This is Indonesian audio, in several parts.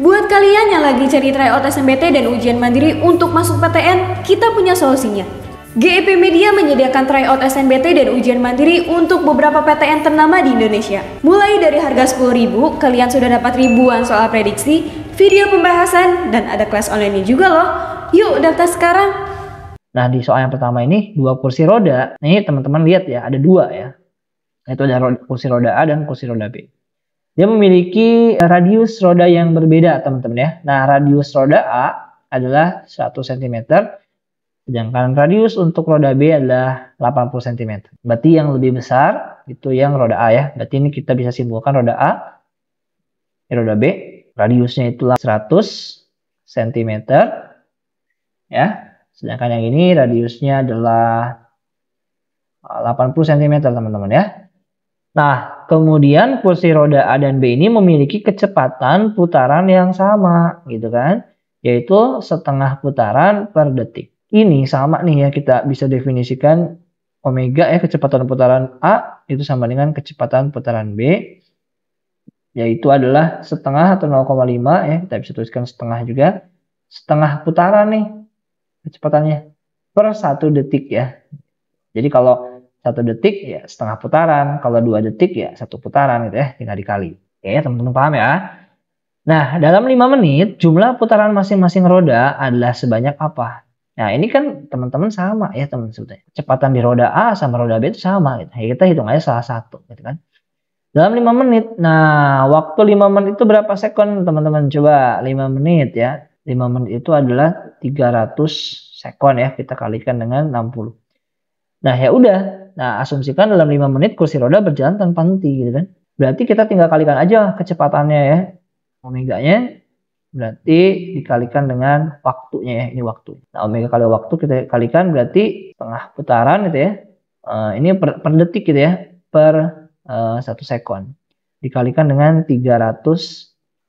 Buat kalian yang lagi cari tryout SNBT dan ujian mandiri untuk masuk PTN, kita punya solusinya. GEP Media menyediakan tryout SNBT dan ujian mandiri untuk beberapa PTN ternama di Indonesia. Mulai dari harga 10.000, kalian sudah dapat ribuan soal prediksi, video pembahasan, dan ada kelas online juga loh. Yuk daftar sekarang! Nah di soal yang pertama ini, dua kursi roda. Nah, ini teman-teman lihat ya, ada dua ya. Itu ada kursi roda A dan kursi roda B. Dia memiliki radius roda yang berbeda, teman-teman ya. Nah, radius roda A adalah 1 cm, sedangkan radius untuk roda B adalah 80 cm. Berarti yang lebih besar itu yang roda A ya. Berarti ini kita bisa simpulkan roda A, roda B, radiusnya itulah 100 cm ya. Sedangkan yang ini radiusnya adalah 80 cm, teman-teman ya. Nah, Kemudian kursi roda A dan B ini memiliki kecepatan putaran yang sama gitu kan. Yaitu setengah putaran per detik. Ini sama nih ya kita bisa definisikan omega ya kecepatan putaran A itu sama dengan kecepatan putaran B. Yaitu adalah setengah atau 0,5 ya kita bisa tuliskan setengah juga. Setengah putaran nih kecepatannya per satu detik ya. Jadi kalau satu detik ya setengah putaran, kalau dua detik ya satu putaran gitu ya, tinggal dikali. Oke, teman-teman paham ya? Nah, dalam lima menit jumlah putaran masing-masing roda adalah sebanyak apa? Nah, ini kan teman-teman sama ya teman sebetulnya. Cepatan di roda A sama roda B itu sama gitu. Ya, kita hitung aja salah satu gitu kan. Dalam lima menit. Nah, waktu lima menit itu berapa sekon teman-teman? Coba Lima menit ya. lima menit itu adalah 300 sekon ya. Kita kalikan dengan 60. Nah ya udah, nah asumsikan dalam 5 menit kursi roda berjalan tanpa henti gitu kan. Berarti kita tinggal kalikan aja kecepatannya ya. Omeganya berarti dikalikan dengan waktunya ya, ini waktu. Nah omega kali waktu kita kalikan berarti setengah putaran gitu ya. Uh, ini per, per detik gitu ya, per uh, satu sekon. Dikalikan dengan 300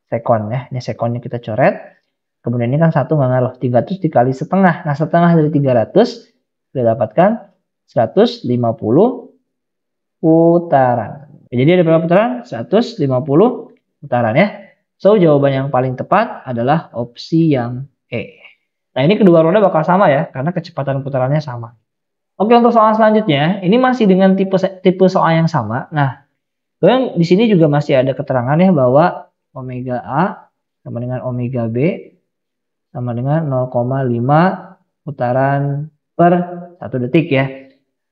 sekon ya. Ini sekonnya kita coret. Kemudian ini kan satu nggak ngaruh. 300 dikali setengah. Nah setengah dari 300 kita dapatkan 150 putaran. Ya, jadi ada berapa putaran? 150 putaran ya. So jawaban yang paling tepat adalah opsi yang E. Nah ini kedua roda bakal sama ya karena kecepatan putarannya sama. Oke untuk soal selanjutnya ini masih dengan tipe tipe soal yang sama. Nah di sini juga masih ada keterangan ya bahwa omega A sama dengan omega B sama dengan 0,5 putaran per 1 detik ya.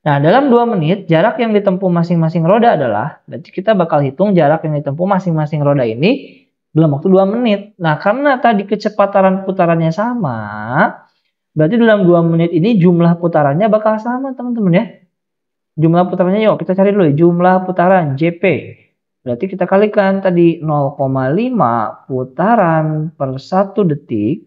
Nah, dalam 2 menit, jarak yang ditempuh masing-masing roda adalah, berarti kita bakal hitung jarak yang ditempuh masing-masing roda ini dalam waktu 2 menit. Nah, karena tadi kecepatan putarannya sama, berarti dalam 2 menit ini jumlah putarannya bakal sama, teman-teman ya. Jumlah putarannya yuk kita cari dulu ya. jumlah putaran JP. Berarti kita kalikan tadi 0,5 putaran per 1 detik.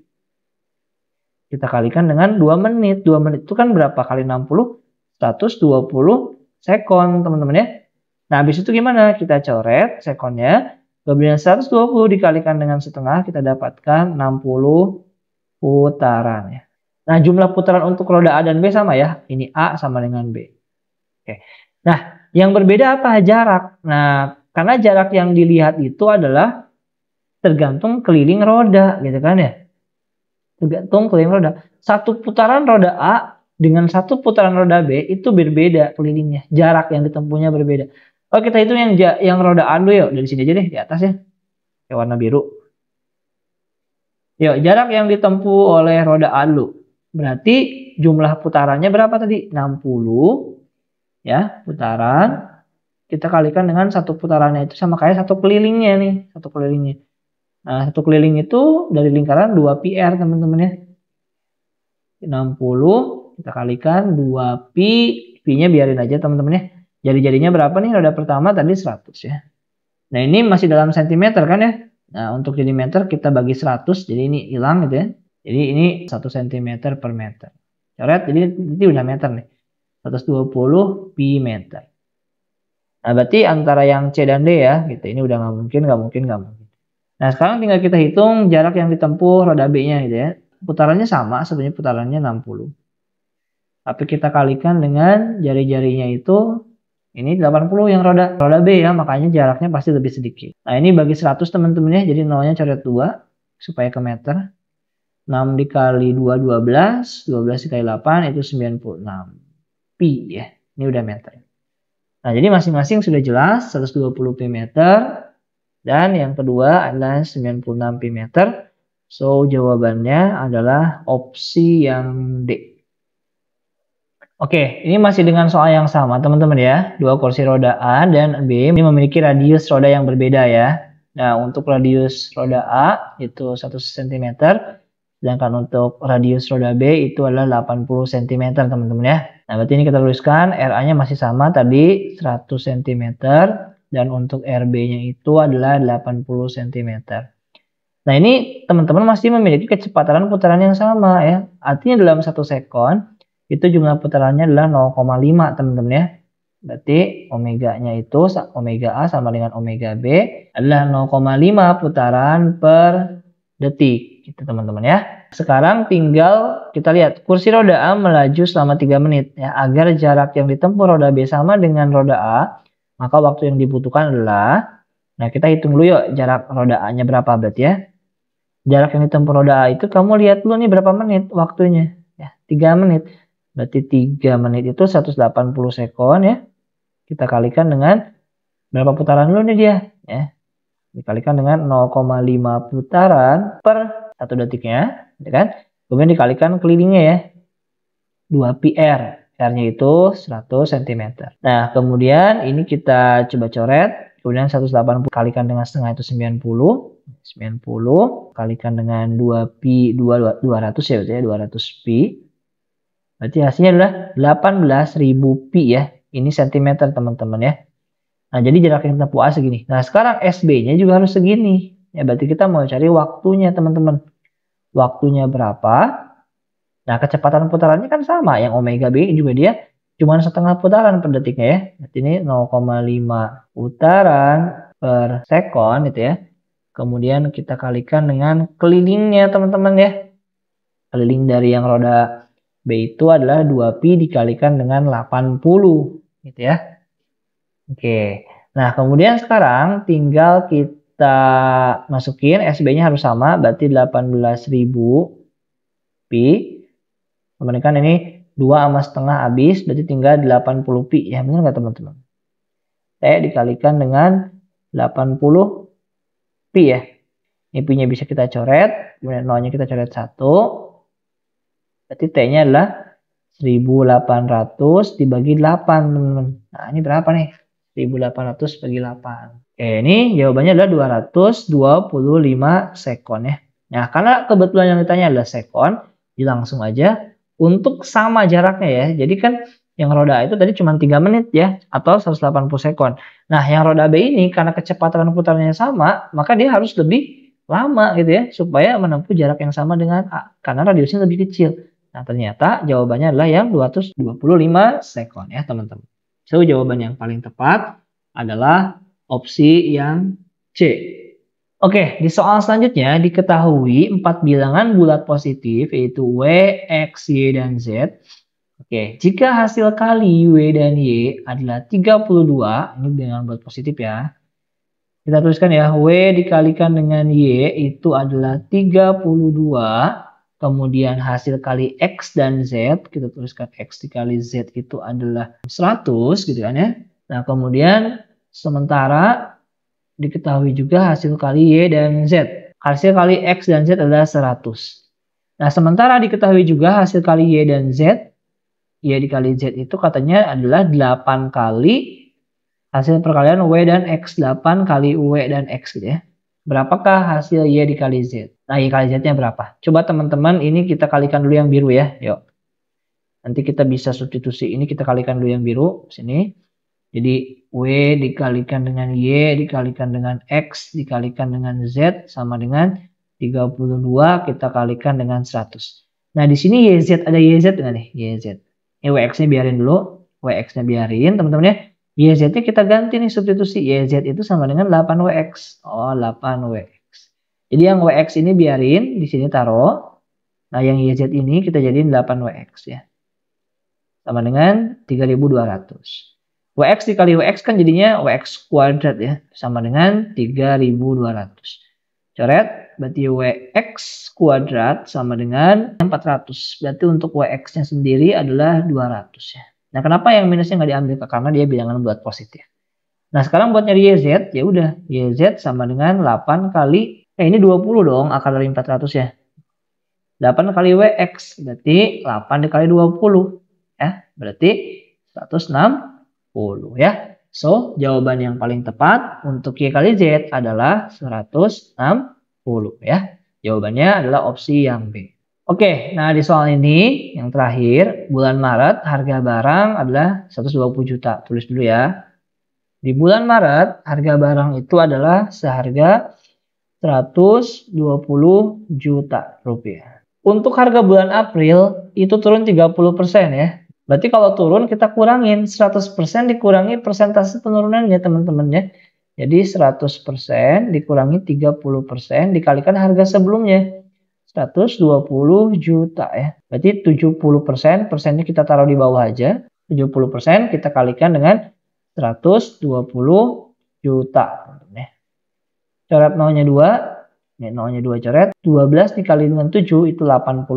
Kita kalikan dengan 2 menit. 2 menit itu kan berapa kali 60? 120 sekon teman-teman ya. Nah habis itu gimana? Kita coret sekonnya. Kemudian 120 dikalikan dengan setengah kita dapatkan 60 putaran ya. Nah jumlah putaran untuk roda A dan B sama ya. Ini A sama dengan B. Oke. Nah yang berbeda apa? Jarak. Nah karena jarak yang dilihat itu adalah tergantung keliling roda gitu kan ya. Tergantung keliling roda. Satu putaran roda A dengan satu putaran roda B itu berbeda kelilingnya, jarak yang ditempuhnya berbeda. Oh kita hitung yang yang roda A dulu yuk dari sini aja deh di atas ya, yang warna biru. Yuk jarak yang ditempuh oleh roda A dulu. Berarti jumlah putarannya berapa tadi? 60 ya putaran. Kita kalikan dengan satu putarannya itu sama kayak satu kelilingnya nih, satu kelilingnya. Nah, satu keliling itu dari lingkaran 2 PR teman-teman ya. 60 kita kalikan 2pi, pi-nya biarin aja teman-teman ya. Jadi-jadinya berapa nih? Roda pertama tadi 100 ya. Nah ini masih dalam sentimeter kan ya. Nah untuk jadi meter kita bagi 100, jadi ini hilang gitu ya. Jadi ini 1 cm per meter. Coret, jadi ini udah meter nih. 120 pi meter. Nah berarti antara yang C dan D ya, gitu. Ini udah nggak mungkin, nggak mungkin, nggak mungkin. Nah sekarang tinggal kita hitung jarak yang ditempuh roda B-nya gitu ya. Putarannya sama, sebenarnya putarannya 60 tapi kita kalikan dengan jari-jarinya itu ini 80 yang roda roda B ya, makanya jaraknya pasti lebih sedikit. Nah, ini bagi 100 teman-teman ya, jadi nolnya coret 2 supaya ke meter. 6 dikali 2 12, 12 dikali 8 itu 96 pi ya. Ini udah meter. Nah, jadi masing-masing sudah jelas 120 pi meter dan yang kedua adalah 96 pi meter. So, jawabannya adalah opsi yang D. Oke, ini masih dengan soal yang sama teman-teman ya. Dua kursi roda A dan B ini memiliki radius roda yang berbeda ya. Nah, untuk radius roda A itu 1 cm, sedangkan untuk radius roda B itu adalah 80 cm teman-teman ya. Nah, berarti ini kita tuliskan RA-nya masih sama tadi 100 cm dan untuk RB-nya itu adalah 80 cm. Nah, ini teman-teman masih memiliki kecepatan putaran yang sama ya. Artinya dalam satu sekon itu jumlah putarannya adalah 0,5 teman-teman ya. Berarti omeganya itu omega A sama dengan omega B adalah 0,5 putaran per detik. Gitu teman-teman ya. Sekarang tinggal kita lihat kursi roda A melaju selama 3 menit ya agar jarak yang ditempuh roda B sama dengan roda A, maka waktu yang dibutuhkan adalah Nah, kita hitung dulu yuk jarak roda A-nya berapa berarti ya. Jarak yang ditempuh roda A itu kamu lihat dulu nih berapa menit waktunya ya, 3 menit. Berarti 3 menit itu 180 sekon ya. Kita kalikan dengan berapa putaran dulu nih dia ya. Dikalikan dengan 0,5 putaran per 1 detiknya, ya kan? Kemudian dikalikan kelilingnya ya. 2 PR. PR-nya itu 100 cm. Nah, kemudian ini kita coba coret. Kemudian 180 kalikan dengan setengah itu 90. 90 kalikan dengan 2 pi 2 200 ya, berarti ya 200 pi. Berarti hasilnya adalah 18.000 pi ya. Ini sentimeter teman-teman ya. Nah, jadi jarak yang tempuh A segini. Nah, sekarang SB-nya juga harus segini. Ya, berarti kita mau cari waktunya teman-teman. Waktunya berapa? Nah, kecepatan putarannya kan sama. Yang omega B juga dia cuman setengah putaran per detiknya ya. Berarti ini 0,5 putaran per second itu ya. Kemudian kita kalikan dengan kelilingnya teman-teman ya. Keliling dari yang roda B itu adalah 2Pi dikalikan dengan 80 gitu ya. Oke. Nah, kemudian sekarang tinggal kita masukin SB-nya harus sama berarti 18.000 pi. Kemudian ini 2 sama setengah habis berarti tinggal 80 pi ya benar nggak teman-teman? T dikalikan dengan 80 pi ya. Ini pi-nya bisa kita coret, kemudian nolnya kita coret 1. Berarti T-nya adalah 1800 dibagi 8, teman-teman. Nah, ini berapa nih? 1800 bagi 8. Oke, ini jawabannya adalah 225 sekon ya. Nah, karena kebetulan yang ditanya adalah sekon, jadi langsung aja untuk sama jaraknya ya. Jadi kan yang roda A itu tadi cuma 3 menit ya atau 180 sekon. Nah, yang roda B ini karena kecepatan putarnya sama, maka dia harus lebih lama gitu ya supaya menempuh jarak yang sama dengan A karena radiusnya lebih kecil. Nah, ternyata jawabannya adalah yang 225 sekon ya, teman-teman. So, jawaban yang paling tepat adalah opsi yang C. Oke, di soal selanjutnya diketahui empat bilangan bulat positif yaitu W, X, Y, dan Z. Oke, jika hasil kali W dan Y adalah 32, ini dengan bulat positif ya. Kita tuliskan ya, W dikalikan dengan Y itu adalah 32 kemudian hasil kali X dan Z, kita tuliskan X dikali Z itu adalah 100 gitu kan ya. Nah kemudian sementara diketahui juga hasil kali Y dan Z. Hasil kali X dan Z adalah 100. Nah sementara diketahui juga hasil kali Y dan Z, Y dikali Z itu katanya adalah 8 kali hasil perkalian W dan X, 8 kali W dan X gitu ya. Berapakah hasil Y dikali Z? Nah, Y kali Z-nya berapa? Coba teman-teman, ini kita kalikan dulu yang biru ya. Yuk. Nanti kita bisa substitusi ini, kita kalikan dulu yang biru. Sini. Jadi, W dikalikan dengan Y, dikalikan dengan X, dikalikan dengan Z, sama dengan 32, kita kalikan dengan 100. Nah, di sini YZ, ada YZ nggak nih? YZ. Ini WX-nya biarin dulu. WX-nya biarin, teman-teman ya. YZ-nya kita ganti nih substitusi. YZ itu sama dengan 8WX. Oh, 8WX. Jadi yang WX ini biarin, di sini taruh. Nah, yang YZ ini kita jadiin 8WX ya. Sama dengan 3200. WX dikali WX kan jadinya WX kuadrat ya. Sama dengan 3200. Coret, berarti WX kuadrat sama dengan 400. Berarti untuk WX-nya sendiri adalah 200 ya. Nah, kenapa yang minusnya nggak diambil? Karena dia bilangan buat positif. Nah, sekarang buat nyari YZ, ya udah. YZ sama dengan 8 kali, eh ini 20 dong, akar dari 400 ya. 8 kali WX, berarti 8 dikali 20. Ya, berarti 160 ya. So, jawaban yang paling tepat untuk Y kali Z adalah 160 ya. Jawabannya adalah opsi yang B. Oke, nah di soal ini yang terakhir, bulan Maret harga barang adalah 120 juta. Tulis dulu ya. Di bulan Maret harga barang itu adalah seharga 120 juta rupiah. Untuk harga bulan April itu turun 30% ya. Berarti kalau turun kita kurangin 100% dikurangi persentase penurunannya teman-teman ya. Jadi 100% dikurangi 30% dikalikan harga sebelumnya. 120 juta ya. Berarti 70 persen, persennya kita taruh di bawah aja. 70 persen kita kalikan dengan 120 juta. Coret nolnya 2. Ini nolnya 2 coret. 12 dikali dengan 7 itu 84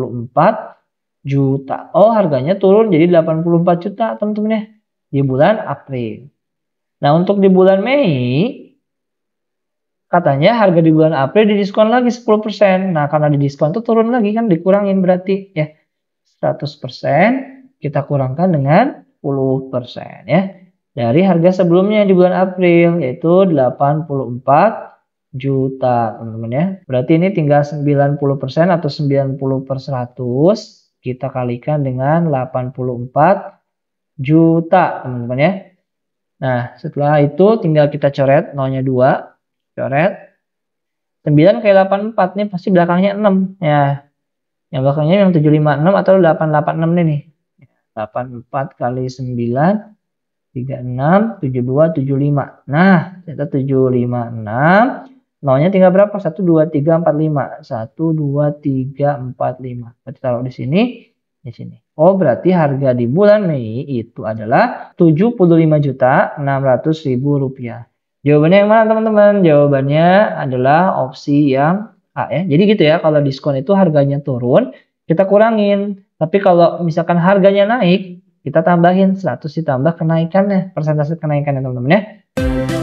juta. Oh harganya turun jadi 84 juta teman-teman ya. Di bulan April. Nah untuk di bulan Mei katanya harga di bulan April didiskon lagi 10%. Nah, karena didiskon itu turun lagi kan dikurangin berarti ya. 100% kita kurangkan dengan 10% ya. Dari harga sebelumnya di bulan April yaitu 84 juta, teman-teman ya. Berarti ini tinggal 90% atau 90 per 100 kita kalikan dengan 84 juta, teman-teman ya. Nah, setelah itu tinggal kita coret nolnya 2, coret 9 kayak 84 nih pasti belakangnya 6 ya yang belakangnya yang 756 atau 886 nih nih 84 kali 9 36 72 75 nah kita 756 nolnya tinggal berapa 1 2 3 4 5 1 2 3 4 5 berarti taruh di sini di sini Oh, berarti harga di bulan Mei itu adalah 75.600.000 rupiah. Jawabannya yang mana teman-teman? Jawabannya adalah opsi yang A ya. Jadi gitu ya, kalau diskon itu harganya turun, kita kurangin. Tapi kalau misalkan harganya naik, kita tambahin 100 ditambah kenaikannya, persentase kenaikannya teman-teman ya.